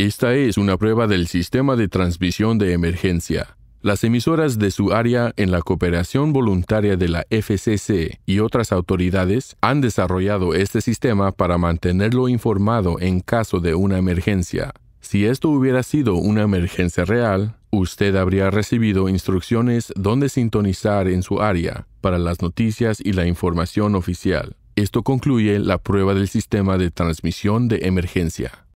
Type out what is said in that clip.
Esta es una prueba del sistema de transmisión de emergencia. Las emisoras de su área en la cooperación voluntaria de la FCC y otras autoridades han desarrollado este sistema para mantenerlo informado en caso de una emergencia. Si esto hubiera sido una emergencia real, usted habría recibido instrucciones dónde sintonizar en su área para las noticias y la información oficial. Esto concluye la prueba del sistema de transmisión de emergencia.